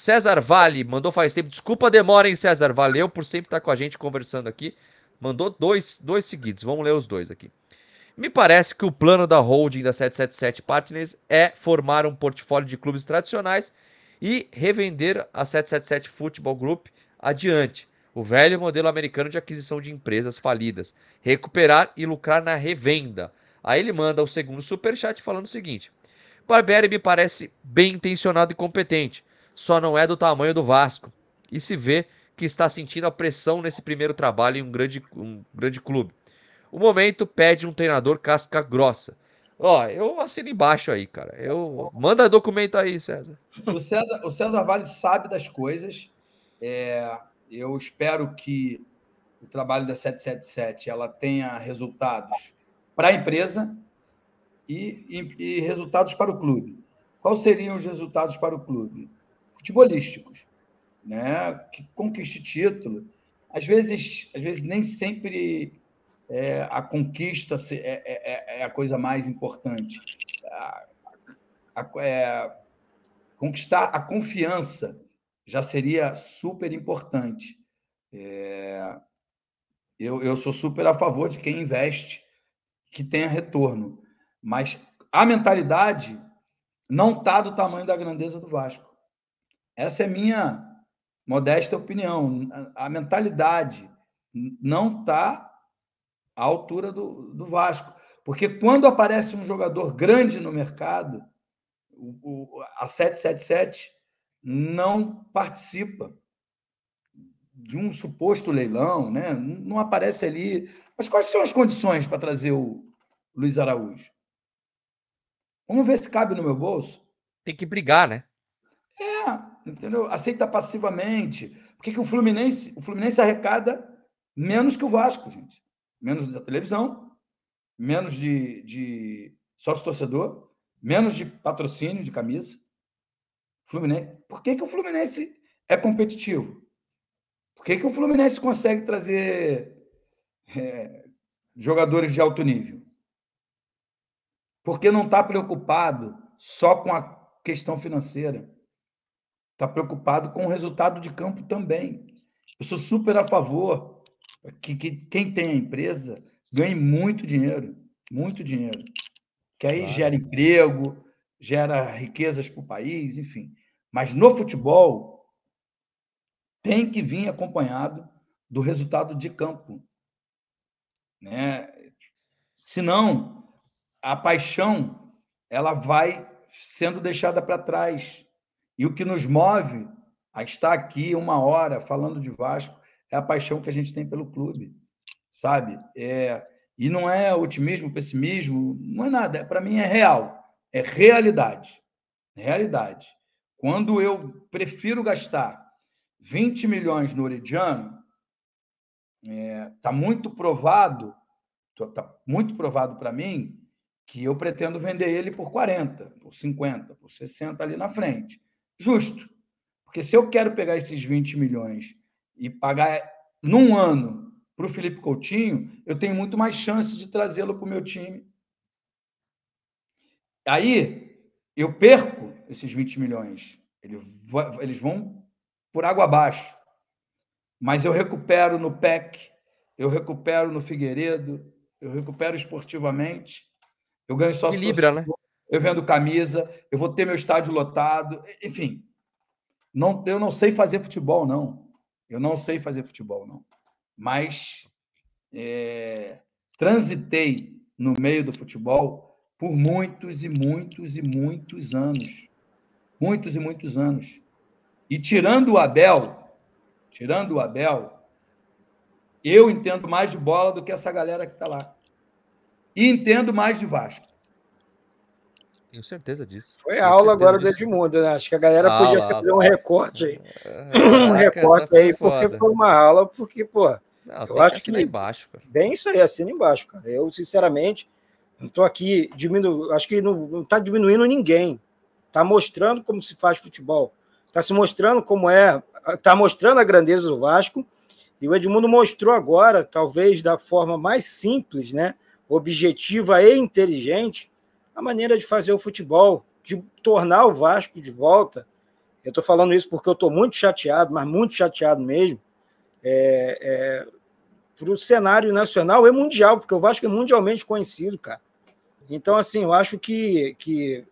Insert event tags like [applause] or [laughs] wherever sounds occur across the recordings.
César Vale mandou faz tempo. Desculpa a demora, hein, César? Valeu por sempre estar com a gente conversando aqui. Mandou dois, dois seguidos. Vamos ler os dois aqui. Me parece que o plano da holding da 777 Partners é formar um portfólio de clubes tradicionais e revender a 777 Football Group adiante, o velho modelo americano de aquisição de empresas falidas, recuperar e lucrar na revenda. Aí ele manda o segundo superchat falando o seguinte: Barbieri me parece bem intencionado e competente, só não é do tamanho do Vasco. E se vê que está sentindo a pressão nesse primeiro trabalho em um grande, um grande clube. O momento pede um treinador casca grossa. Ó, eu assino embaixo aí, cara. Eu manda documento aí, César. O César, o César Vale sabe das coisas. É, eu espero que o trabalho da 777 ela tenha resultados para a empresa e, e, e resultados para o clube. Quais seriam os resultados para o clube? futebolísticos, né? que conquiste título. Às vezes, às vezes nem sempre é, a conquista é, é, é, é, a coisa mais importante. A, a, é, conquistar a confiança já seria super importante. É, eu, eu sou super a favor de quem investe que tenha retorno, mas a mentalidade não está do tamanho da grandeza do Vasco. Essa é minha modesta opinião. A, mentalidade não está à altura do, do Vasco. Porque quando aparece um jogador grande no mercado, o, o, a 777 não participa de um suposto leilão, né? não aparece ali. Mas quais são as condições para trazer o Luiz Araújo? Vamos ver se cabe no meu bolso. Tem que brigar, né? É, entendeu? Aceita passivamente. Por que, que o Fluminense, o Fluminense arrecada menos que o Vasco, gente? Menos da televisão, menos de, de sócio-torcedor, menos de patrocínio de camisa. Fluminense. Por que, que o Fluminense é competitivo? Por que, que o Fluminense consegue trazer é, jogadores de alto nível? Porque não está preocupado só com a questão financeira está preocupado com o resultado de campo também. Eu sou super a favor que, que quem tem a empresa ganhe muito dinheiro, muito dinheiro, que aí claro. gera emprego, gera riquezas para o país, enfim. Mas no futebol tem que vir acompanhado do resultado de campo, né? Senão a paixão ela vai sendo deixada para trás e o que nos move a estar aqui uma hora falando de Vasco é a paixão que a gente tem pelo clube, sabe? É, e não é otimismo, pessimismo, não é nada. É, para mim é real, é realidade. Realidade. Quando eu prefiro gastar 20 milhões no Orediano, está é, tá muito provado, está tá muito provado para mim que eu pretendo vender ele por 40, por 50, por 60 ali na frente justo. Porque se eu quero pegar esses 20 milhões e pagar num ano para o Felipe Coutinho, eu tenho muito mais chance de trazê-lo para o meu time. Aí eu perco esses 20 milhões. Eles vão por água abaixo. Mas eu recupero no PEC, eu recupero no Figueiredo, eu recupero esportivamente. Eu ganho só Equilibra, né? eu vendo camisa, eu vou ter meu estádio lotado, enfim. Não, eu não sei fazer futebol, não. Eu não sei fazer futebol, não. Mas é, transitei no meio do futebol por muitos e muitos e muitos anos. Muitos e muitos anos. E tirando o Abel, tirando o Abel, eu entendo mais de bola do que essa galera que está lá. E entendo mais de Vasco. Tenho certeza disso. Foi Tenho aula agora disso. do Edmundo, né? Acho que a galera ah, podia lá, fazer lá. um recorte aí. É, [laughs] caraca, um recorte aí, porque foi uma aula, porque, pô. Não, eu acho que. embaixo, cara. Bem isso aí, assina embaixo, cara. Eu, sinceramente, não tô aqui diminuindo. Acho que não, não tá diminuindo ninguém. Tá mostrando como se faz futebol. Tá se mostrando como é. Tá mostrando a grandeza do Vasco. E o Edmundo mostrou agora, talvez da forma mais simples, né? Objetiva e inteligente a maneira de fazer o futebol, de tornar o Vasco de volta. Eu estou falando isso porque eu estou muito chateado, mas muito chateado mesmo, é, é, para o cenário nacional e mundial, porque o Vasco é mundialmente conhecido, cara. Então, assim, eu acho que, que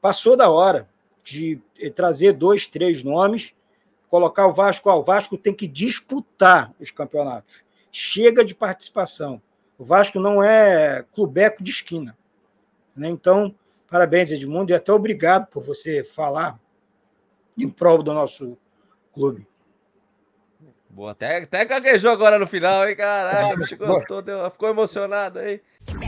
passou da hora de eh, trazer dois, três nomes, colocar o Vasco. Ah, o Vasco tem que disputar os campeonatos. Chega de participação. O Vasco não é clubeco de esquina. Né? Então, parabéns, Edmundo, e até obrigado por você falar em prol do nosso clube. Boa, até, até gaguejou agora no final, hein? Caraca, o é. bicho gostou, deu, ficou emocionado aí.